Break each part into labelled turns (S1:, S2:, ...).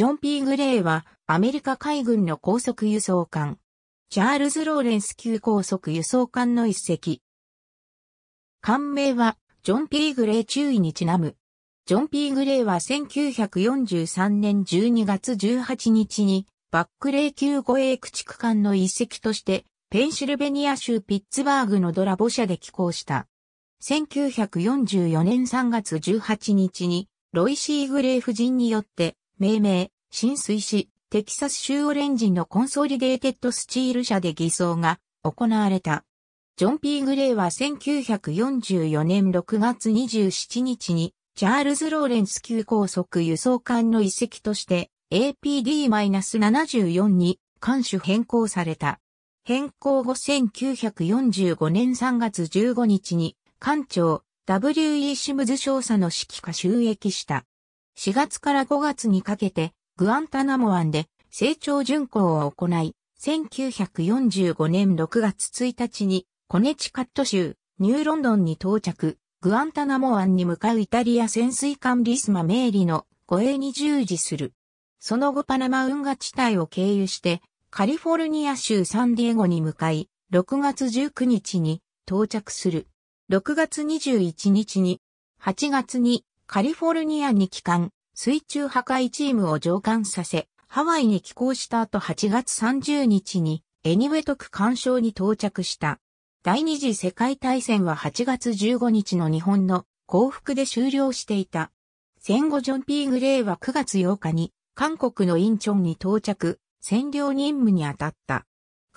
S1: ジョン・ P・ グレイはアメリカ海軍の高速輸送艦。チャールズ・ローレンス級高速輸送艦の一隻。艦名はジョン・ P・ グレイ注意にちなむ。ジョン・ P・ グレイは1943年12月18日にバックレー級護衛駆逐艦の一隻としてペンシルベニア州ピッツバーグのドラボ社で寄港した。1944年3月18日にロイシー・グレイ夫人によって命名、浸水し、テキサス州オレンジのコンソリデーテッドスチール社で偽装が行われた。ジョン・ピー・グレイは1944年6月27日に、チャールズ・ローレンス級高速輸送艦の遺跡として APD-74 に艦種変更された。変更後1945年3月15日に艦長 W.E. シムズ少佐の指揮下収益した。4月から5月にかけてグアンタナモ湾で成長巡航を行い、1945年6月1日にコネチカット州ニューロンドンに到着、グアンタナモ湾に向かうイタリア潜水艦リスマ・メーリの護衛に従事する。その後パナマ運河地帯を経由してカリフォルニア州サンディエゴに向かい、6月19日に到着する。6月21日に、8月にカリフォルニアに帰還、水中破壊チームを上官させ、ハワイに寄港した後8月30日にエニウェトク干渉に到着した。第二次世界大戦は8月15日の日本の降伏で終了していた。戦後ジョン・ピー・グレイは9月8日に韓国のインチョンに到着、占領任務に当たった。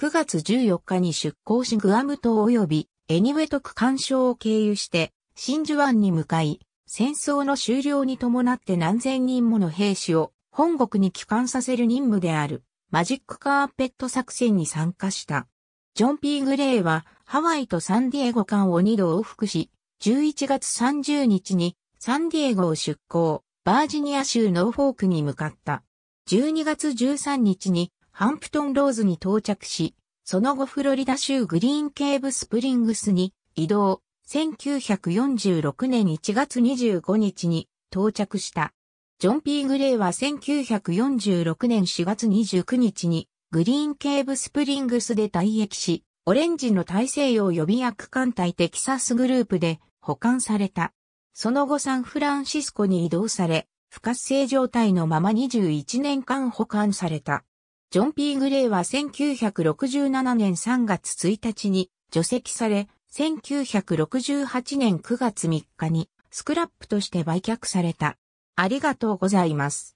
S1: 9月14日に出港しグアム島及びエニウェトク干渉を経由して真珠湾に向かい、戦争の終了に伴って何千人もの兵士を本国に帰還させる任務であるマジックカーペット作戦に参加した。ジョン・ピー・グレイはハワイとサンディエゴ間を2度往復し、11月30日にサンディエゴを出港、バージニア州ノーフォークに向かった。12月13日にハンプトン・ローズに到着し、その後フロリダ州グリーン・ケーブ・スプリングスに移動、1946年1月25日に到着した。ジョン・ピー・グレイは1946年4月29日にグリーン・ケーブ・スプリングスで退役し、オレンジの大西洋予備役艦隊テキサスグループで保管された。その後サンフランシスコに移動され、不活性状態のまま21年間保管された。ジョン・ピー・グレイは1967年3月1日に除籍され、1968年9月3日にスクラップとして売却された。ありがとうございます。